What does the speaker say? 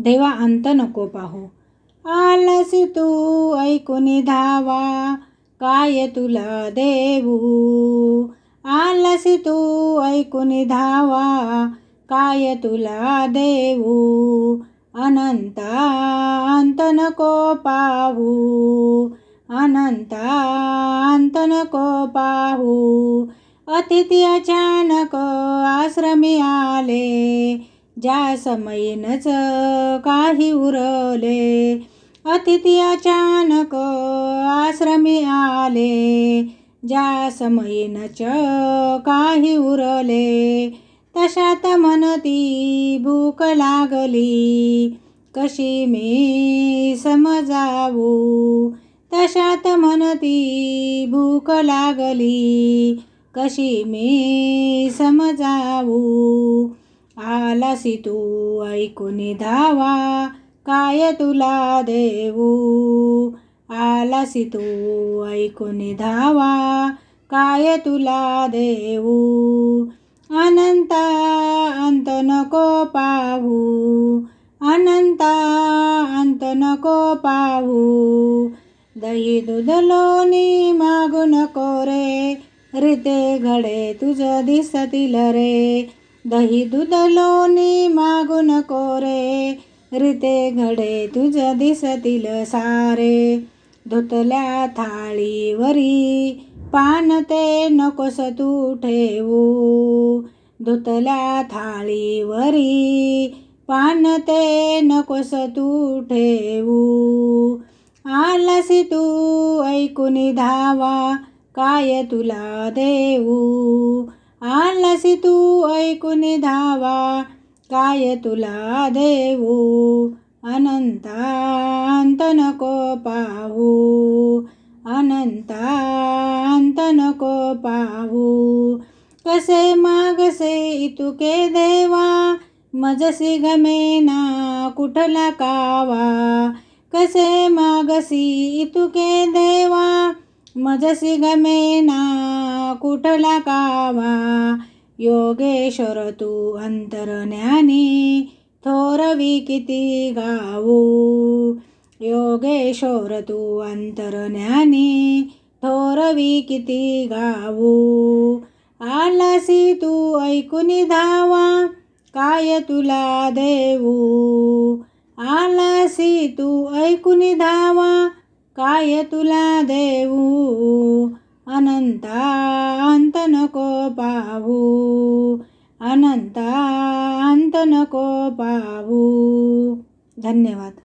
देवा अंत नको पाहू आलसी तू ऐकून धावा काय तुला देऊ आलसी तू ऐकून धावा काय तुला देऊ अनंता अंत नको पाहू अनंता अंत नको पाहू अतिथी अचानक आश्रमी आले ज्या समयीनच काही उरले अतिथी अचानक आश्रमी आले ज्या समयीनच काही उरले तशात म्हणती भूक लागली कशी मी समजावू तशात म्हणती भूक लागली कशी मी समजावू आलासी तू ऐकून धावा काय तुला देऊ आलासी तू ऐकून धावा काय तुला देऊ अनंता अंत नको पाहू अनंता अंत नको पाहू दही दूध लोणी मागू नको रे रिते घडे तुझं दिसतील रे दही दूध लोणी मागू कोरे, रिते घडे तुझ दिसतील सारे धुतल्या थाळीवरी पान ते नकोस तू ठेवू धुतल्या थाळीवरी पान ते नकोस तू ठेवू आलासी तू ऐकून धावा काय तुला देऊ आणलासी तू ऐकून धावा काय तुला देऊ अनंतांत नको पाहू अनंतांत नको पाहू कसे मागसे इतुके देवा मजसी गमेना कुठला कावा कसे मागसी इतुके देवा मजसी गमेना कुठला कावा योगेश्वर तू ज्ञानी थोरवी किती गाऊ योगेश्वर तू ज्ञानी थोरवी किती गाऊ आलासी तू ऐकून धावा काय तुला देऊ आलासी तू ऐकून धावा काय तुला देऊ अनंतांत नको पाहू अनंतांत नको पाहू धन्यवाद